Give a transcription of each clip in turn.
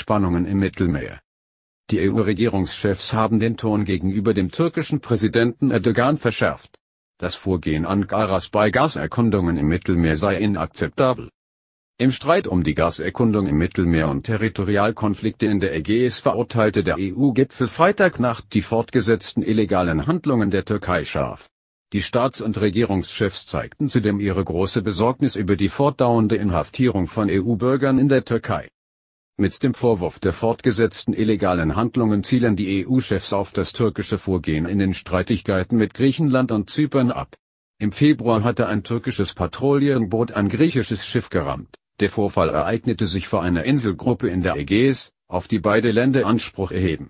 Spannungen im Mittelmeer. Die EU-Regierungschefs haben den Ton gegenüber dem türkischen Präsidenten Erdogan verschärft. Das Vorgehen Ankaras bei Gaserkundungen im Mittelmeer sei inakzeptabel. Im Streit um die Gaserkundung im Mittelmeer und Territorialkonflikte in der Ägäis verurteilte der EU-Gipfel Freitagnacht die fortgesetzten illegalen Handlungen der Türkei scharf. Die Staats- und Regierungschefs zeigten zudem ihre große Besorgnis über die fortdauernde Inhaftierung von EU-Bürgern in der Türkei. Mit dem Vorwurf der fortgesetzten illegalen Handlungen zielen die EU-Chefs auf das türkische Vorgehen in den Streitigkeiten mit Griechenland und Zypern ab. Im Februar hatte ein türkisches Patrouillenboot ein griechisches Schiff gerammt. Der Vorfall ereignete sich vor einer Inselgruppe in der Ägäis, auf die beide Länder Anspruch erheben.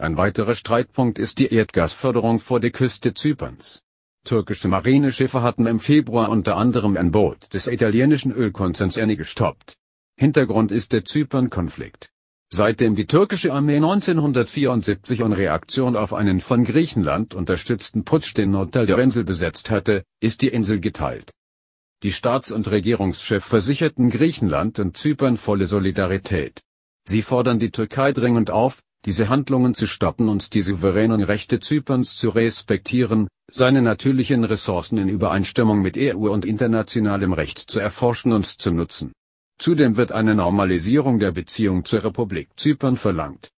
Ein weiterer Streitpunkt ist die Erdgasförderung vor der Küste Zyperns. Türkische Marineschiffe hatten im Februar unter anderem ein Boot des italienischen Ölkonzerns Eni gestoppt. Hintergrund ist der Zypern-Konflikt. Seitdem die türkische Armee 1974 in Reaktion auf einen von Griechenland unterstützten Putsch den Nordteil der Insel besetzt hatte, ist die Insel geteilt. Die Staats- und Regierungschef versicherten Griechenland und Zypern volle Solidarität. Sie fordern die Türkei dringend auf, diese Handlungen zu stoppen und die souveränen Rechte Zyperns zu respektieren, seine natürlichen Ressourcen in Übereinstimmung mit EU und internationalem Recht zu erforschen und zu nutzen. Zudem wird eine Normalisierung der Beziehung zur Republik Zypern verlangt.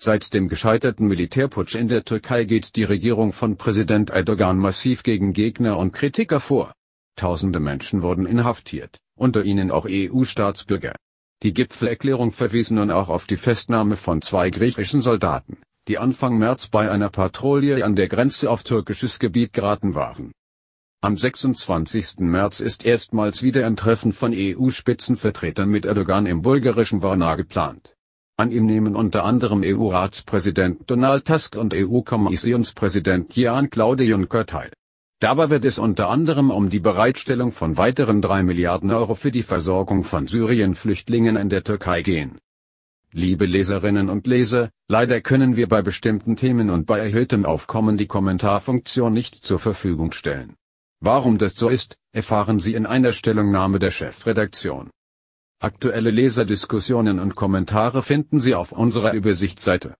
Seit dem gescheiterten Militärputsch in der Türkei geht die Regierung von Präsident Erdogan massiv gegen Gegner und Kritiker vor. Tausende Menschen wurden inhaftiert, unter ihnen auch EU-Staatsbürger. Die Gipfelerklärung verwies nun auch auf die Festnahme von zwei griechischen Soldaten, die Anfang März bei einer Patrouille an der Grenze auf türkisches Gebiet geraten waren am 26. März ist erstmals wieder ein Treffen von EU-Spitzenvertretern mit Erdogan im bulgarischen Warna geplant. An ihm nehmen unter anderem EU-Ratspräsident Donald Tusk und EU-Kommissionspräsident Jan-Claude Juncker teil. Dabei wird es unter anderem um die Bereitstellung von weiteren 3 Milliarden Euro für die Versorgung von Syrien-Flüchtlingen in der Türkei gehen. Liebe Leserinnen und Leser, leider können wir bei bestimmten Themen und bei erhöhtem Aufkommen die Kommentarfunktion nicht zur Verfügung stellen. Warum das so ist, erfahren Sie in einer Stellungnahme der Chefredaktion. Aktuelle Leserdiskussionen und Kommentare finden Sie auf unserer Übersichtsseite.